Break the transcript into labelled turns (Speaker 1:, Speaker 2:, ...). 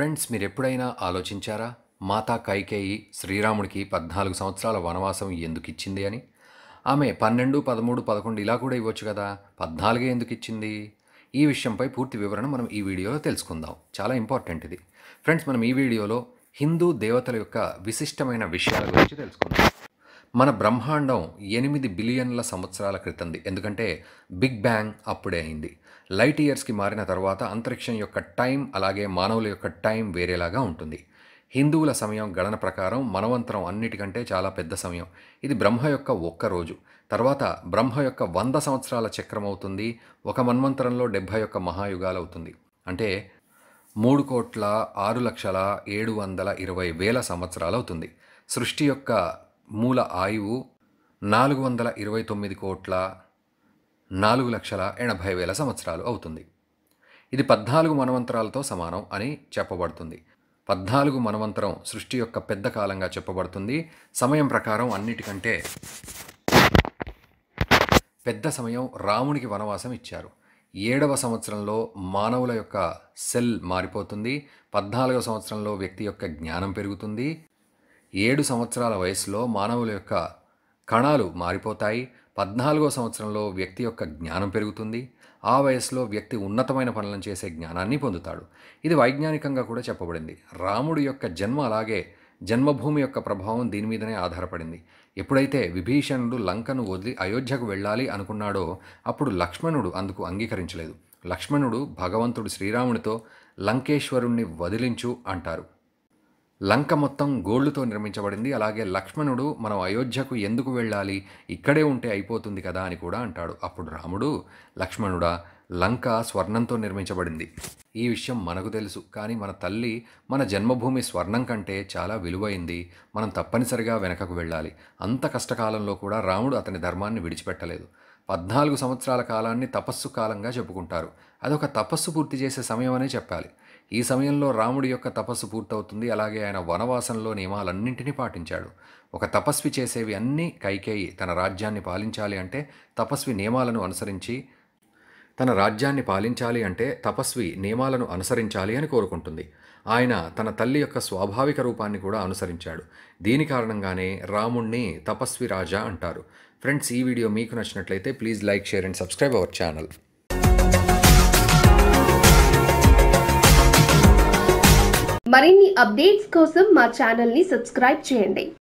Speaker 1: friends మీరు ఎప్పుడైనా ఆలోచించారా మాతా కైకేయి శ్రీరాముడికి పద్నాలుగు సంవత్సరాల వనవాసం ఎందుకు ఇచ్చింది అని ఆమె పన్నెండు పదమూడు పదకొండు ఇలా కూడా ఇవ్వచ్చు కదా పద్నాలుగే ఎందుకు ఇచ్చింది ఈ విషయంపై పూర్తి వివరణ మనం ఈ వీడియోలో తెలుసుకుందాం చాలా ఇంపార్టెంట్ ఇది ఫ్రెండ్స్ మనం ఈ వీడియోలో హిందూ దేవతల యొక్క విశిష్టమైన విషయాల గురించి తెలుసుకుందాం మన బ్రహ్మాండం ఎనిమిది బిలియన్ల సంవత్సరాల క్రితంది ఎందుకంటే బిగ్ బ్యాంగ్ అప్పుడే అయింది లైట్ ఇయర్స్కి మారిన తర్వాత అంతరిక్షం యొక్క టైం అలాగే మానవుల యొక్క టైం వేరేలాగా ఉంటుంది హిందువుల సమయం గణన ప్రకారం మనవంతరం అన్నిటికంటే చాలా పెద్ద సమయం ఇది బ్రహ్మ యొక్క ఒక్క రోజు తర్వాత బ్రహ్మ యొక్క వంద సంవత్సరాల చక్రం అవుతుంది ఒక మన్వంతరంలో డెబ్భై యొక్క మహాయుగాలు అవుతుంది అంటే మూడు కోట్ల ఆరు లక్షల ఏడు వందల ఇరవై వేల సంవత్సరాలు అవుతుంది సృష్టి యొక్క మూల ఆయువు నాలుగు వందల ఇరవై తొమ్మిది కోట్ల నాలుగు లక్షల ఎనభై వేల సంవత్సరాలు అవుతుంది ఇది పద్నాలుగు మనవంతరాలతో సమానం అని చెప్పబడుతుంది పద్నాలుగు మనవంతరం సృష్టి యొక్క పెద్ద కాలంగా చెప్పబడుతుంది సమయం ప్రకారం అన్నిటికంటే పెద్ద సమయం రామునికి వనవాసం ఇచ్చారు ఏడవ సంవత్సరంలో మానవుల యొక్క సెల్ మారిపోతుంది పద్నాలుగవ సంవత్సరంలో వ్యక్తి యొక్క జ్ఞానం పెరుగుతుంది ఏడు సంవత్సరాల వయసులో మానవుల యొక్క కణాలు మారిపోతాయి పద్నాలుగో సంవత్సరంలో వ్యక్తి యొక్క జ్ఞానం పెరుగుతుంది ఆ వయసులో వ్యక్తి ఉన్నతమైన పనులను చేసే జ్ఞానాన్ని పొందుతాడు ఇది వైజ్ఞానికంగా కూడా చెప్పబడింది రాముడి యొక్క జన్మ అలాగే జన్మభూమి యొక్క ప్రభావం దీని మీదనే ఆధారపడింది ఎప్పుడైతే విభీషణుడు లంకను వదిలి అయోధ్యకు వెళ్ళాలి అనుకున్నాడో అప్పుడు లక్ష్మణుడు అందుకు అంగీకరించలేదు లక్ష్మణుడు భగవంతుడు శ్రీరామునితో లంకేశ్వరుణ్ణి వదిలించు అంటారు లంక మొత్తం గోల్డ్తో నిర్మించబడింది అలాగే లక్ష్మణుడు మనం అయోధ్యకు ఎందుకు వెళ్ళాలి ఇక్కడే ఉంటే అయిపోతుంది కదా అని కూడా అంటాడు అప్పుడు రాముడు లక్ష్మణుడా లంక స్వర్ణంతో నిర్మించబడింది ఈ విషయం మనకు తెలుసు కానీ మన తల్లి మన జన్మభూమి స్వర్ణం కంటే చాలా విలువైంది మనం తప్పనిసరిగా వెనకకు వెళ్ళాలి అంత కష్టకాలంలో కూడా రాముడు అతని ధర్మాన్ని విడిచిపెట్టలేదు పద్నాలుగు సంవత్సరాల కాలాన్ని తపస్సు కాలంగా చెప్పుకుంటారు అదొక తపస్సు పూర్తి చేసే సమయం అనే చెప్పాలి ఈ సమయంలో రాముడి యొక్క తపస్సు పూర్తవుతుంది అలాగే ఆయన వనవాసంలో నియమాలన్నింటినీ పాటించాడు ఒక తపస్వి చేసేవి అన్నీ కైకేయి తన రాజ్యాన్ని పాలించాలి అంటే తపస్వి నియమాలను అనుసరించి తన రాజ్యాన్ని పాలించాలి అంటే తపస్వి నియమాలను అనుసరించాలి అని కోరుకుంటుంది ఆయన తన తల్లి యొక్క స్వాభావిక రూపాన్ని కూడా అనుసరించాడు దీని కారణంగానే రాముణ్ణి తపస్వి రాజా అంటారు ఫ్రెండ్స్ ఈ వీడియో మీకు నచ్చినట్లయితే please like share and subscribe our channel మరిన్ని అప్డేట్స్ కోసం మా ఛానల్ని సబ్స్క్రైబ్ చేయండి